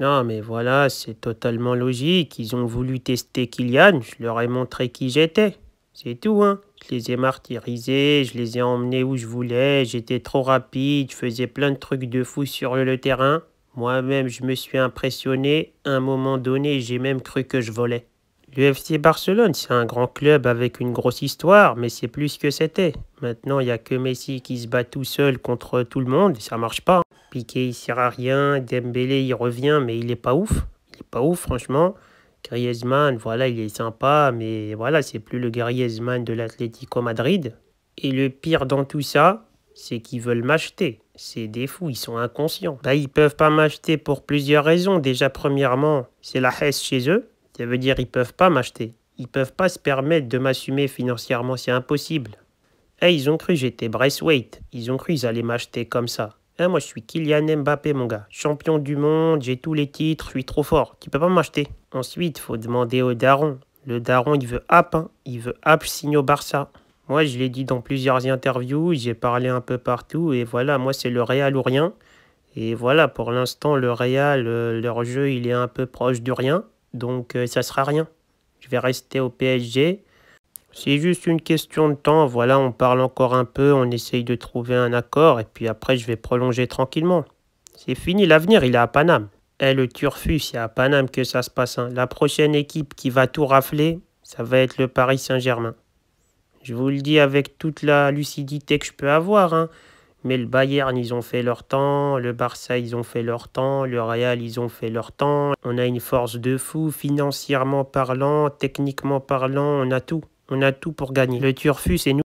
Non, mais voilà, c'est totalement logique. Ils ont voulu tester Kylian, je leur ai montré qui j'étais. C'est tout, hein. Je les ai martyrisés, je les ai emmenés où je voulais, j'étais trop rapide, je faisais plein de trucs de fou sur le terrain. Moi-même, je me suis impressionné. À un moment donné, j'ai même cru que je volais. Le FC Barcelone, c'est un grand club avec une grosse histoire, mais c'est plus que c'était. Maintenant, il n'y a que Messi qui se bat tout seul contre tout le monde, et ça marche pas. Piqué, il sert à rien, Dembélé, il revient, mais il est pas ouf. Il est pas ouf, franchement. Griezmann, voilà, il est sympa, mais voilà, c'est plus le Griezmann de l'Atlético Madrid. Et le pire dans tout ça, c'est qu'ils veulent m'acheter. C'est des fous, ils sont inconscients. Bah, ils peuvent pas m'acheter pour plusieurs raisons. Déjà, premièrement, c'est la hesse chez eux. Ça veut dire ils peuvent pas m'acheter. Ils peuvent pas se permettre de m'assumer financièrement, c'est impossible. Eh, ils ont cru j'étais Braithwaite. Ils ont cru ils allaient m'acheter comme ça. Eh, moi je suis Kylian Mbappé mon gars. Champion du monde, j'ai tous les titres, je suis trop fort. Tu peux pas m'acheter. Ensuite, faut demander au daron. Le daron il veut app, hein. il veut app signer au Barça. Moi je l'ai dit dans plusieurs interviews, j'ai parlé un peu partout et voilà, moi c'est le Real ou rien. Et voilà, pour l'instant, le Real, euh, leur jeu, il est un peu proche du rien. Donc ça euh, ça sera rien. Je vais rester au PSG. C'est juste une question de temps. Voilà, on parle encore un peu, on essaye de trouver un accord et puis après je vais prolonger tranquillement. C'est fini, l'avenir il est à Paname. Eh le Turfus, c'est à Paname que ça se passe. Hein. La prochaine équipe qui va tout rafler, ça va être le Paris Saint-Germain. Je vous le dis avec toute la lucidité que je peux avoir. Hein. Mais le Bayern, ils ont fait leur temps, le Barça, ils ont fait leur temps, le Real, ils ont fait leur temps. On a une force de fou, financièrement parlant, techniquement parlant, on a tout. On a tout pour gagner. Le Turfus, c'est nous.